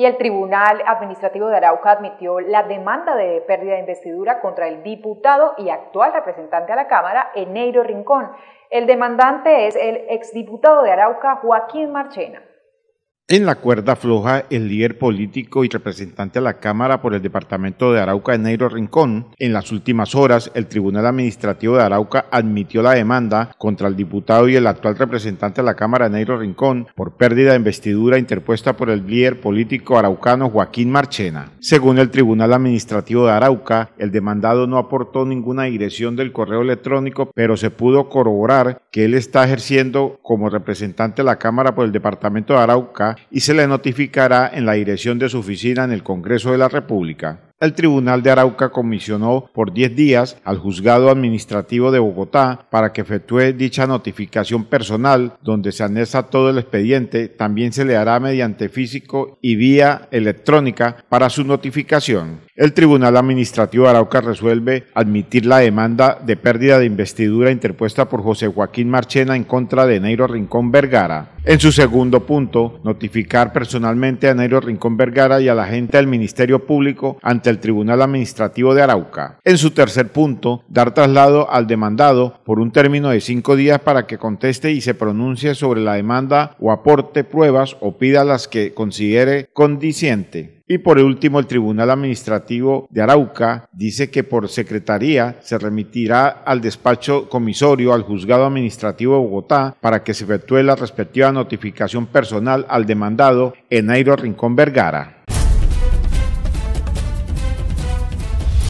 y el Tribunal Administrativo de Arauca admitió la demanda de pérdida de investidura contra el diputado y actual representante a la Cámara, Eneiro Rincón. El demandante es el exdiputado de Arauca, Joaquín Marchena. En la cuerda floja, el líder político y representante a la Cámara por el Departamento de Arauca, Neiro Rincón, en las últimas horas, el Tribunal Administrativo de Arauca admitió la demanda contra el diputado y el actual representante a la Cámara, Neiro Rincón, por pérdida de investidura interpuesta por el líder político araucano Joaquín Marchena. Según el Tribunal Administrativo de Arauca, el demandado no aportó ninguna dirección del correo electrónico, pero se pudo corroborar que él está ejerciendo como representante a la Cámara por el Departamento de Arauca y se le notificará en la dirección de su oficina en el Congreso de la República el Tribunal de Arauca comisionó por 10 días al Juzgado Administrativo de Bogotá para que efectúe dicha notificación personal donde se anexa todo el expediente. También se le hará mediante físico y vía electrónica para su notificación. El Tribunal Administrativo de Arauca resuelve admitir la demanda de pérdida de investidura interpuesta por José Joaquín Marchena en contra de Neiro Rincón Vergara. En su segundo punto, notificar personalmente a Neiro Rincón Vergara y a la gente del Ministerio Público ante el Tribunal Administrativo de Arauca. En su tercer punto, dar traslado al demandado por un término de cinco días para que conteste y se pronuncie sobre la demanda o aporte pruebas o pida las que considere condiciente. Y por último, el Tribunal Administrativo de Arauca dice que por secretaría se remitirá al despacho comisorio al juzgado administrativo de Bogotá para que se efectúe la respectiva notificación personal al demandado en Airo Rincón Vergara.